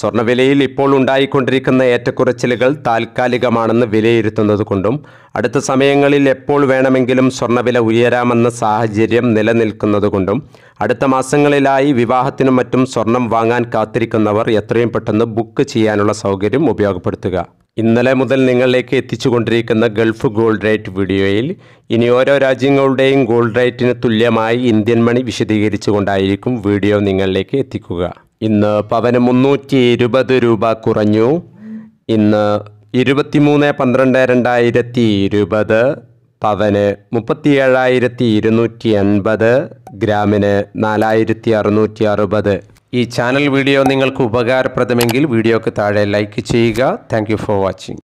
സ്വർണ്ണവിലയിൽ ഇപ്പോൾ ഉണ്ടായിക്കൊണ്ടിരിക്കുന്ന ഏറ്റക്കുറച്ചിലുകൾ താൽക്കാലികമാണെന്ന് വിലയിരുത്തുന്നതുകൊണ്ടും അടുത്ത സമയങ്ങളിൽ എപ്പോൾ വേണമെങ്കിലും സ്വർണ്ണവില ഉയരാമെന്ന സാഹചര്യം നിലനിൽക്കുന്നതുകൊണ്ടും അടുത്ത മാസങ്ങളിലായി വിവാഹത്തിനും മറ്റും സ്വർണം വാങ്ങാൻ കാത്തിരിക്കുന്നവർ എത്രയും പെട്ടെന്ന് ബുക്ക് ചെയ്യാനുള്ള സൗകര്യം ഉപയോഗപ്പെടുത്തുക ഇന്നലെ മുതൽ നിങ്ങളിലേക്ക് എത്തിച്ചുകൊണ്ടിരിക്കുന്ന ഗൾഫ് ഗോൾഡ് റേറ്റ് വീഡിയോയിൽ ഇനി ഓരോ രാജ്യങ്ങളുടെയും ഗോൾഡ് റേറ്റിന് തുല്യമായി ഇന്ത്യൻ മണി വിശദീകരിച്ചുകൊണ്ടായിരിക്കും വീഡിയോ നിങ്ങളിലേക്ക് എത്തിക്കുക ഇന്ന് പവന് മുന്നൂറ്റി ഇരുപത് രൂപ കുറഞ്ഞു ഇന്ന് ഇരുപത്തിമൂന്ന് പന്ത്രണ്ട് രണ്ടായിരത്തി ഇരുപത് പവന് മുപ്പത്തി ഏഴായിരത്തി ഇരുന്നൂറ്റി അൻപത് ഗ്രാമിന് നാലായിരത്തി അറുന്നൂറ്റി അറുപത് ഈ ചാനൽ വീഡിയോ നിങ്ങൾക്ക് ഉപകാരപ്രദമെങ്കിൽ വീഡിയോക്ക് താഴെ ലൈക്ക് ചെയ്യുക താങ്ക് ഫോർ വാച്ചിങ്